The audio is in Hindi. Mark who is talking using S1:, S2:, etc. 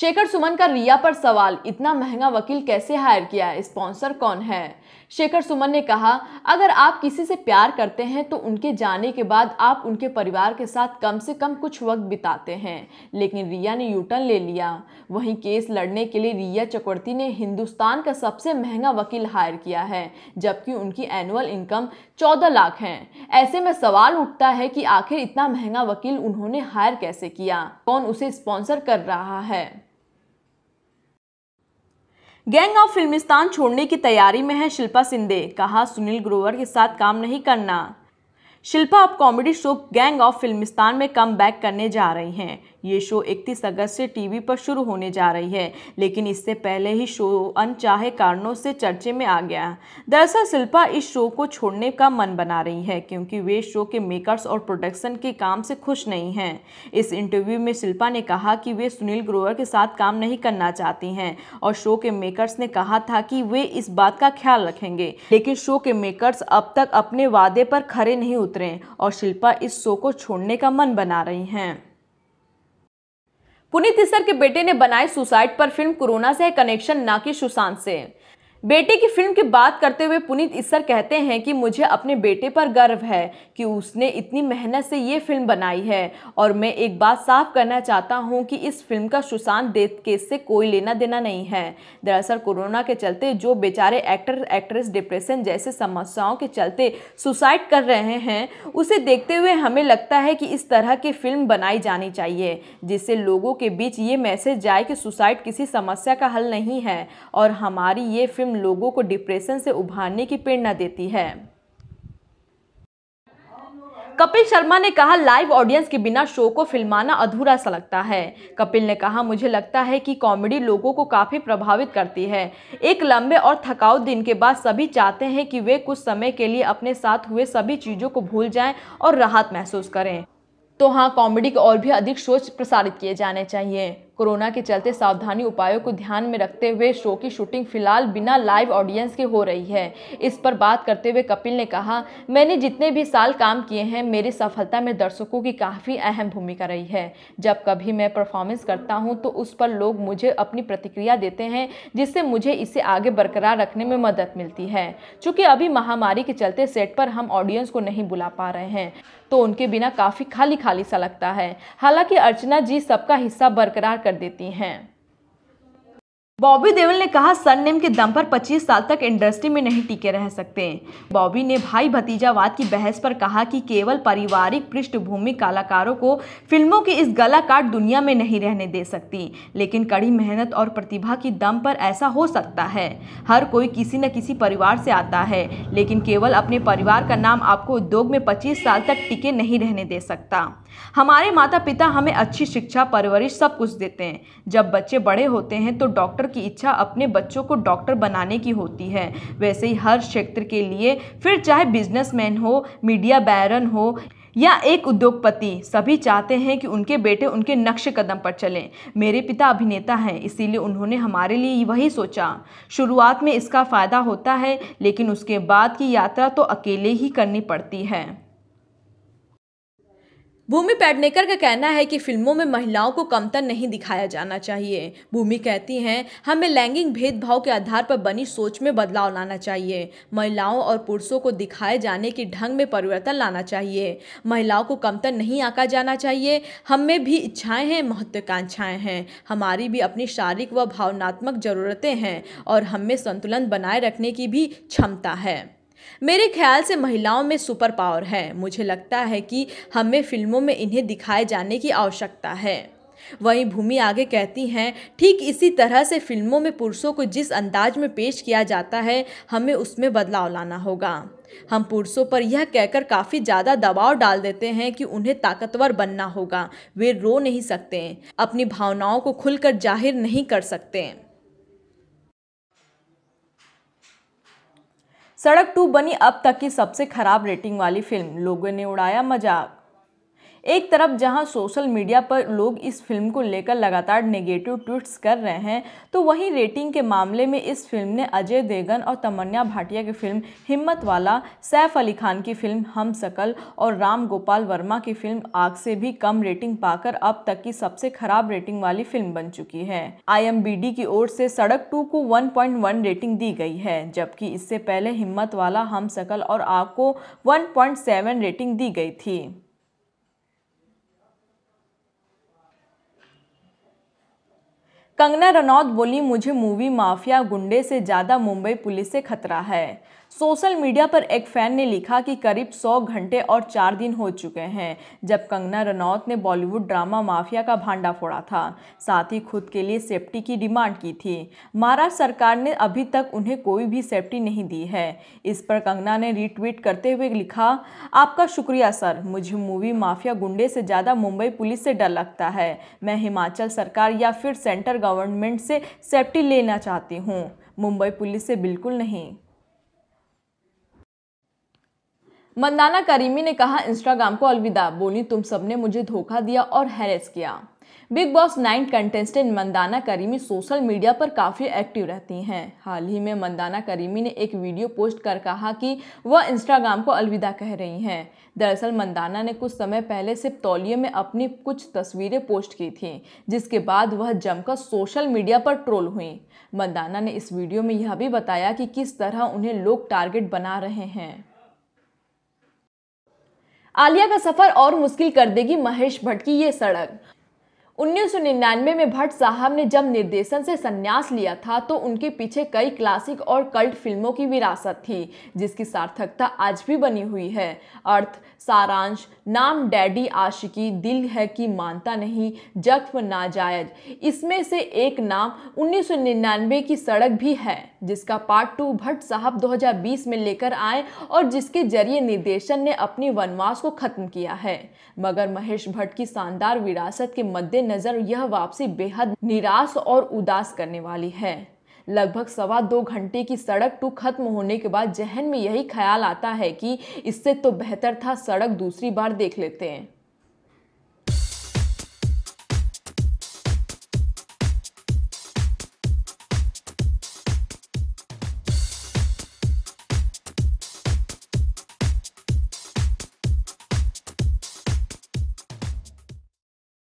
S1: शेखर सुमन का रिया पर सवाल इतना महंगा वकील कैसे हायर किया है स्पॉन्सर कौन है शेखर सुमन ने कहा अगर आप किसी से प्यार करते हैं तो उनके जाने के बाद आप उनके परिवार के साथ कम से कम कुछ वक्त बिताते हैं लेकिन रिया ने यूटर्न ले लिया वहीं केस लड़ने के लिए रिया चक्रवर्ती ने हिंदुस्तान का सबसे महंगा वकील हायर किया है जबकि उनकी एनुअल इनकम चौदह लाख है ऐसे में सवाल उठता है कि आखिर इतना महंगा वकील उन्होंने हायर कैसे किया कौन उसे स्पॉन्सर कर रहा है गैंग ऑफ फिल्मिस्तान छोड़ने की तैयारी में है शिल्पा सिंधे कहा सुनील ग्रोवर के साथ काम नहीं करना शिल्पा अब comedy show gang of Filmistan में कम बैक करने जा रही हैं ये शो 31 अगस्त से टीवी पर शुरू होने जा रही है लेकिन इससे पहले ही शो अनचाहे कारणों से चर्चे में आ गया दरअसल शिल्पा इस शो को छोड़ने का मन बना रही है क्योंकि वे शो के मेकर्स और प्रोडक्शन के काम से खुश नहीं हैं इस इंटरव्यू में शिल्पा ने कहा कि वे सुनील ग्रोवर के साथ काम नहीं करना चाहती हैं और शो के मेकर्स ने कहा था कि वे इस बात का ख्याल रखेंगे लेकिन शो के मेकर्स अब तक अपने वादे पर खड़े नहीं उतरे और शिल्पा इस शो को छोड़ने का मन बना रही हैं पुनीत इस्सर के बेटे ने बनाए सुसाइड पर फिल्म कोरोना से है कनेक्शन ना कि सुशांत से बेटे की फिल्म की बात करते हुए पुनीत इसर कहते हैं कि मुझे अपने बेटे पर गर्व है कि उसने इतनी मेहनत से ये फिल्म बनाई है और मैं एक बात साफ करना चाहता हूँ कि इस फिल्म का सुशांत डेथ केस से कोई लेना देना नहीं है दरअसल कोरोना के चलते जो बेचारे एक्टर एक्ट्रेस डिप्रेशन जैसे समस्याओं के चलते सुसाइड कर रहे हैं उसे देखते हुए हमें लगता है कि इस तरह की फिल्म बनाई जानी चाहिए जिससे लोगों के बीच ये मैसेज जाए कि सुसाइड किसी समस्या का हल नहीं है और हमारी ये फिल्म फिल्म लोगों को डिप्रेशन से उभारने की प्रेरणा देती है कपिल शर्मा ने कहा लाइव ऑडियंस के बिना शो को फिल्माना अधूरा सा लगता है कपिल ने कहा मुझे लगता है कि कॉमेडी लोगों को काफ़ी प्रभावित करती है एक लंबे और थकाऊ दिन के बाद सभी चाहते हैं कि वे कुछ समय के लिए अपने साथ हुए सभी चीज़ों को भूल जाएं और राहत महसूस करें तो हाँ कॉमेडी को और भी अधिक सोच प्रसारित किए जाने चाहिए कोरोना के चलते सावधानी उपायों को ध्यान में रखते हुए शो की शूटिंग फिलहाल बिना लाइव ऑडियंस के हो रही है इस पर बात करते हुए कपिल ने कहा मैंने जितने भी साल काम किए हैं मेरी सफलता में दर्शकों की काफ़ी अहम भूमिका रही है जब कभी मैं परफॉर्मेंस करता हूँ तो उस पर लोग मुझे अपनी प्रतिक्रिया देते हैं जिससे मुझे इसे आगे बरकरार रखने में मदद मिलती है चूँकि अभी महामारी के चलते सेट पर हम ऑडियंस को नहीं बुला पा रहे हैं तो उनके बिना काफ़ी खाली खाली सा लगता है हालांकि अर्चना जी सबका हिस्सा बरकरार कर देती हैं बॉबी देवल ने कहा सरनेम नेम के दम पर 25 साल तक इंडस्ट्री में नहीं टिके रह सकते बॉबी ने भाई भतीजावाद की बहस पर कहा कि केवल पारिवारिक पृष्ठभूमि कलाकारों को फिल्मों की इस गला काट दुनिया में नहीं रहने दे सकती लेकिन कड़ी मेहनत और प्रतिभा की दम पर ऐसा हो सकता है हर कोई किसी न किसी परिवार से आता है लेकिन केवल अपने परिवार का नाम आपको उद्योग में पच्चीस साल तक टिके नहीं रहने दे सकता हमारे माता पिता हमें अच्छी शिक्षा परवरिश सब कुछ देते हैं जब बच्चे बड़े होते हैं तो डॉक्टर की इच्छा अपने बच्चों को डॉक्टर बनाने की होती है वैसे ही हर क्षेत्र के लिए फिर चाहे बिजनेसमैन हो मीडिया बैरन हो या एक उद्योगपति सभी चाहते हैं कि उनके बेटे उनके नक्श कदम पर चलें मेरे पिता अभिनेता हैं इसीलिए उन्होंने हमारे लिए वही सोचा शुरुआत में इसका फ़ायदा होता है लेकिन उसके बाद की यात्रा तो अकेले ही करनी पड़ती है भूमि पेडनेकर का कहना है कि फिल्मों में महिलाओं को कमतर नहीं दिखाया जाना चाहिए भूमि कहती हैं हमें लैंगिक भेदभाव के आधार पर बनी सोच में बदलाव लाना चाहिए महिलाओं और पुरुषों को दिखाए जाने के ढंग में परिवर्तन लाना चाहिए महिलाओं को कमतर नहीं आका जाना चाहिए हम में भी इच्छाएँ हैं महत्वाकांक्षाएँ हैं हमारी भी अपनी शारीरिक व भावनात्मक ज़रूरतें हैं और हमें संतुलन बनाए रखने की भी क्षमता है मेरे ख्याल से महिलाओं में सुपर पावर है मुझे लगता है कि हमें फिल्मों में इन्हें दिखाए जाने की आवश्यकता है वहीं भूमि आगे कहती हैं ठीक इसी तरह से फिल्मों में पुरुषों को जिस अंदाज में पेश किया जाता है हमें उसमें बदलाव लाना होगा हम पुरुषों पर यह कहकर काफ़ी ज़्यादा दबाव डाल देते हैं कि उन्हें ताकतवर बनना होगा वे रो नहीं सकते अपनी भावनाओं को खुलकर जाहिर नहीं कर सकते सड़क टू बनी अब तक की सबसे खराब रेटिंग वाली फिल्म लोगों ने उड़ाया मजाक एक तरफ जहां सोशल मीडिया पर लोग इस फिल्म को लेकर लगातार नेगेटिव ट्वीट्स कर रहे हैं तो वहीं रेटिंग के मामले में इस फिल्म ने अजय देवगन और तमन्या भाटिया की फिल्म हिम्मत वाला सैफ अली खान की फिल्म हम सकल और राम गोपाल वर्मा की फिल्म आग से भी कम रेटिंग पाकर अब तक की सबसे खराब रेटिंग वाली फिल्म बन चुकी है आई की ओर से सड़क टू को वन रेटिंग दी गई है जबकि इससे पहले हिम्मत वाला हम सकल और आग को वन रेटिंग दी गई थी कंगना रनौत बोली मुझे मूवी माफिया गुंडे से ज़्यादा मुंबई पुलिस से खतरा है सोशल मीडिया पर एक फैन ने लिखा कि करीब 100 घंटे और चार दिन हो चुके हैं जब कंगना रनौत ने बॉलीवुड ड्रामा माफिया का भांडा फोड़ा था साथ ही खुद के लिए सेफ्टी की डिमांड की थी महाराष्ट्र सरकार ने अभी तक उन्हें कोई भी सेफ्टी नहीं दी है इस पर कंगना ने रीट्वीट करते हुए लिखा आपका शुक्रिया सर मुझे मूवी माफिया गुंडे से ज़्यादा मुंबई पुलिस से डर लगता है मैं हिमाचल सरकार या फिर सेंटर गवर्नमेंट गवर्नमेंट से सेफ्टी लेना चाहती हूँ मुंबई पुलिस से बिल्कुल नहीं मंदाना करीमी ने कहा इंस्टाग्राम को अलविदा बोली तुम सबने मुझे धोखा दिया और हैरेस किया Bigg Boss nine contestant Mandana Karimi social media पर काफ़ी एक्टिव रहती हैं हाल ही में मंदाना करीमी ने एक वीडियो पोस्ट कर कहा कि वह इंस्टाग्राम को अलविदा कह रही हैं दरअसल मंदाना ने कुछ समय पहले सिर्फ तौलिए में अपनी कुछ तस्वीरें पोस्ट की थीं जिसके बाद वह जमकर सोशल मीडिया पर ट्रोल हुई मंदाना ने इस वीडियो में यह भी बताया कि किस तरह उन्हें लोग टारगेट बना रहे हैं आलिया का सफर और मुश्किल कर देगी महेश भट्ट की ये सड़क 1999 में भट्ट साहब ने जब निर्देशन से संन्यास लिया था तो उनके पीछे कई क्लासिक और कल्ट फिल्मों की विरासत थी जिसकी सार्थकता आज भी बनी हुई है अर्थ सारांश नाम डैडी आशिकी दिल है कि मानता नहीं जख्म नाजायज इसमें से एक नाम 1999 की सड़क भी है जिसका पार्ट टू भट्ट साहब 2020 में लेकर आए और जिसके जरिए निर्देशन ने अपनी वनवास को खत्म किया है मगर महेश भट्ट की शानदार विरासत के मद्देनजर नज़र यह वापसी बेहद निराश और उदास करने वाली है लगभग सवा दो घंटे की सड़क टू खत्म होने के बाद जहन में यही ख्याल आता है कि इससे तो बेहतर था सड़क दूसरी बार देख लेते हैं